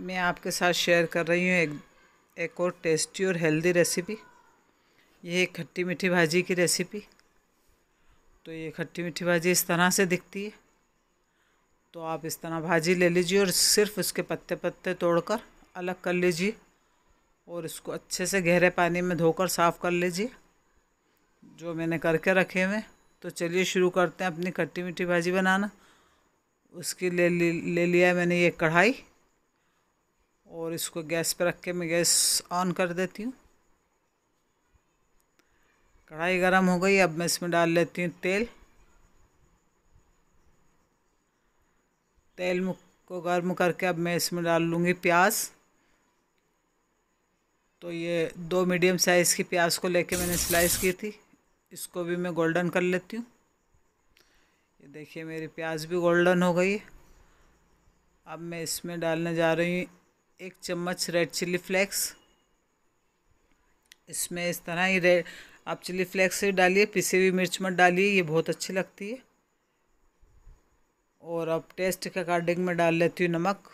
मैं आपके साथ शेयर कर रही हूँ एक एक और टेस्टी और हेल्दी रेसिपी ये खट्टी मीठी भाजी की रेसिपी तो ये खट्टी मीठी भाजी इस तरह से दिखती है तो आप इस तरह भाजी ले लीजिए और सिर्फ उसके पत्ते पत्ते तोड़कर अलग कर लीजिए और इसको अच्छे से गहरे पानी में धोकर साफ़ कर लीजिए जो मैंने करके रखे हुए तो चलिए शुरू करते हैं अपनी खट्टी मीठी भाजी बनाना उसकी ले ले लिया मैंने ये कढ़ाई और इसको गैस पर रख के मैं गैस ऑन कर देती हूँ कढ़ाई गर्म हो गई अब मैं इसमें डाल लेती हूँ तेल तेल को गर्म करके अब मैं इसमें डाल लूँगी प्याज तो ये दो मीडियम साइज़ की प्याज को लेके मैंने स्लाइस की थी इसको भी मैं गोल्डन कर लेती हूँ ये देखिए मेरी प्याज भी गोल्डन हो गई है अब मैं इसमें डालने जा रही हूँ एक चम्मच रेड चिल्ली फ्लेक्स इसमें इस तरह ही रेड आप चिली फ्लेक्स भी डालिए पिसी हुई मिर्च मत डालिए ये बहुत अच्छी लगती है और अब टेस्ट के अकॉर्डिंग में डाल लेती हूँ नमक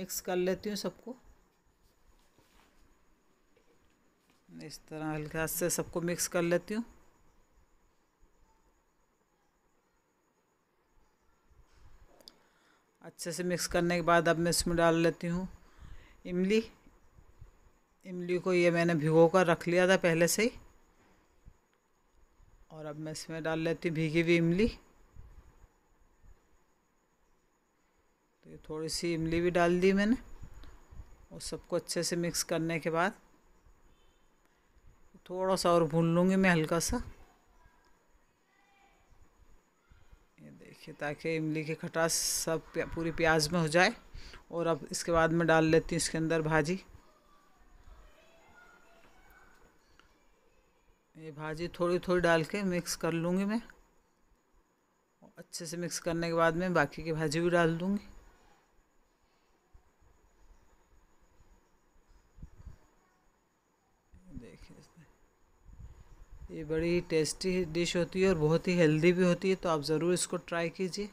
मिक्स कर लेती हूँ सबको इस तरह हल्के हाथ से सबको मिक्स कर लेती हूँ अच्छे से मिक्स करने के बाद अब मैं इसमें डाल लेती हूँ इमली इमली को ये मैंने भिगो कर रख लिया था पहले से ही और अब मैं इसमें डाल लेती हूँ भीगी हुई इमली तो ये थोड़ी सी इमली भी डाल दी मैंने और सबको अच्छे से मिक्स करने के बाद थोड़ा सा और भून लूँगी मैं हल्का सा देखिए ताकि इमली की खटास सब पूरी प्याज में हो जाए और अब इसके बाद मैं डाल लेती हूँ इसके अंदर भाजी ये भाजी थोड़ी थोड़ी डाल के मिक्स कर लूँगी मैं अच्छे से मिक्स करने के बाद में बाकी की भाजी भी डाल दूँगी देखिए ये बड़ी टेस्टी डिश होती है और बहुत ही हेल्दी भी होती है तो आप ज़रूर इसको ट्राई कीजिए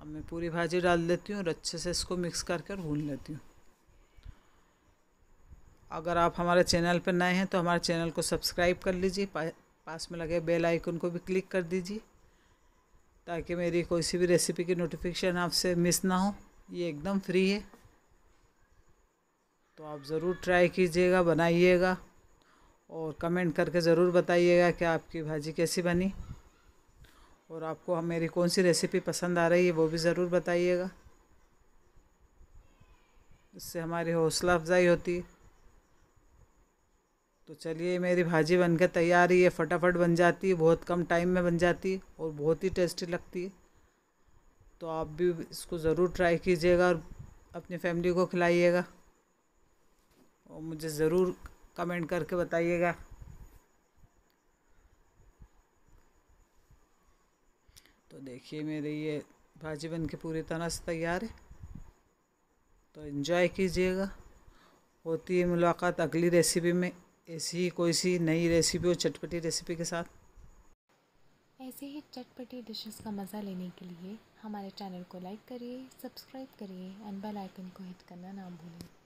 अब मैं पूरी भाजी डाल देती हूँ और अच्छे से इसको मिक्स करके कर भून लेती हूँ अगर आप हमारे चैनल पर नए हैं तो हमारे चैनल को सब्सक्राइब कर लीजिए पा, पास में लगे बेल आइकन को भी क्लिक कर दीजिए ताकि मेरी कोई सी भी रेसिपी की नोटिफिकेशन आपसे मिस ना हो ये एकदम फ्री है तो आप ज़रूर ट्राई कीजिएगा बनाइएगा और कमेंट करके ज़रूर बताइएगा कि आपकी भाजी कैसी बनी और आपको मेरी कौन सी रेसिपी पसंद आ रही है वो भी ज़रूर बताइएगा इससे हमारी हौसला अफजाई होती है तो चलिए मेरी भाजी बनकर तैयार ही है फटाफट बन जाती है बहुत कम टाइम में बन जाती है और बहुत ही टेस्टी लगती है तो आप भी इसको ज़रूर ट्राई कीजिएगा और अपनी फैमिली को खिलाइएगा और मुझे ज़रूर कमेंट करके बताइएगा तो देखिए मेरे ये भाजी बन के पूरी तरह से तैयार है तो एंजॉय कीजिएगा होती है मुलाकात अगली रेसिपी में ऐसी कोई सी नई रेसिपी और चटपटी रेसिपी के साथ ऐसे ही चटपटी डिशेस का मज़ा लेने के लिए हमारे चैनल को लाइक करिए सब्सक्राइब करिए एंड बेल आइकन को हिट करना ना भूलें